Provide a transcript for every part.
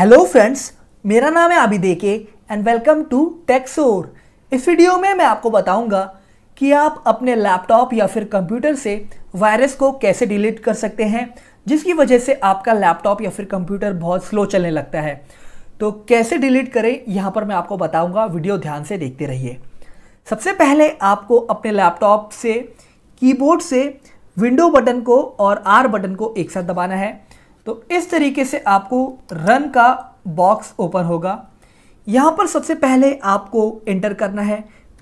hello friends मेरा नाम है आबिदे के एंड वेलकम टू टेक्सोर इस वीडियो में मैं आपको बताऊंगा कि आप अपने लैपटॉप या फिर कंप्यूटर से वायरस को कैसे डिलीट कर सकते हैं जिसकी वजह से आपका लैपटॉप या फिर कंप्यूटर बहुत स्लो चलने लगता है तो कैसे डिलीट करें यहाँ पर मैं आपको बताऊँगा वीडियो ध्यान से देखते रहिए सबसे पहले आपको अपने लैपटॉप से कीबोर्ड से विंडो बटन को और आर बटन को एक साथ दबाना है तो इस तरीके से आपको रन का बॉक्स ओपन होगा यहाँ पर सबसे पहले आपको एंटर करना है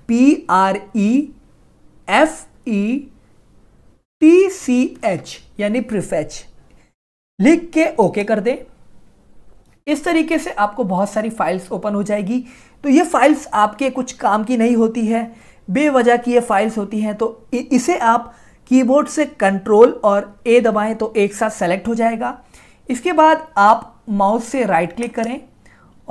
P R E F E T C H यानी प्रिफेच लिख के ओके कर दें इस तरीके से आपको बहुत सारी फाइल्स ओपन हो जाएगी तो ये फाइल्स आपके कुछ काम की नहीं होती है बेवजह की ये फाइल्स होती हैं तो इसे आप कीबोर्ड से कंट्रोल और ए दबाएं तो एक साथ सेलेक्ट हो जाएगा इसके बाद आप माउस से राइट क्लिक करें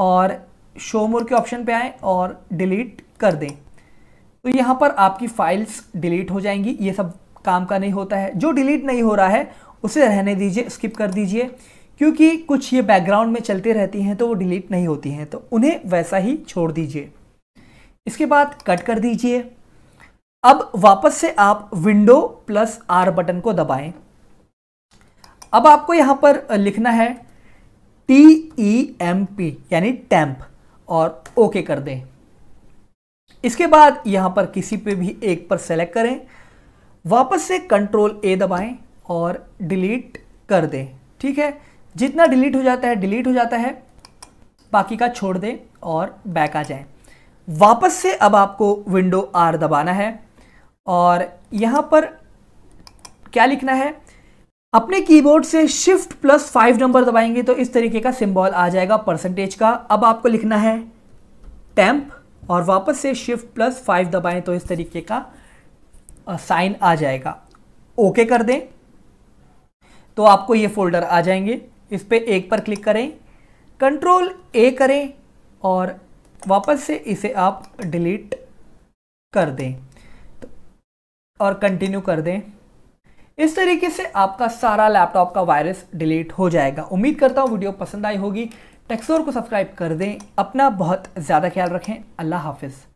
और शो मोर के ऑप्शन पे आएँ और डिलीट कर दें तो यहाँ पर आपकी फाइल्स डिलीट हो जाएंगी ये सब काम का नहीं होता है जो डिलीट नहीं हो रहा है उसे रहने दीजिए स्किप कर दीजिए क्योंकि कुछ ये बैकग्राउंड में चलते रहती हैं तो वो डिलीट नहीं होती हैं तो उन्हें वैसा ही छोड़ दीजिए इसके बाद कट कर दीजिए अब वापस से आप विंडो प्लस आर बटन को दबाएं अब आपको यहां पर लिखना है टी ई एम पी यानी टैंप और ओके कर दें इसके बाद यहां पर किसी पे भी एक पर सेलेक्ट करें वापस से कंट्रोल ए दबाएं और डिलीट कर दें ठीक है जितना डिलीट हो जाता है डिलीट हो जाता है बाकी का छोड़ दें और बैक आ जाएं वापस से अब आपको विंडो आर दबाना है और यहाँ पर क्या लिखना है अपने कीबोर्ड से शिफ्ट प्लस फाइव नंबर दबाएंगे तो इस तरीके का सिंबल आ जाएगा परसेंटेज का अब आपको लिखना है टेम्प और वापस से शिफ्ट प्लस फाइव दबाएं तो इस तरीके का साइन आ जाएगा ओके कर दें तो आपको ये फोल्डर आ जाएंगे इस पर एक पर क्लिक करें कंट्रोल ए करें और वापस से इसे आप डिलीट कर दें और कंटिन्यू कर दें इस तरीके से आपका सारा लैपटॉप का वायरस डिलीट हो जाएगा उम्मीद करता हूँ वीडियो पसंद आई होगी टेक्सोर को सब्सक्राइब कर दें अपना बहुत ज़्यादा ख्याल रखें अल्लाह हाफिज़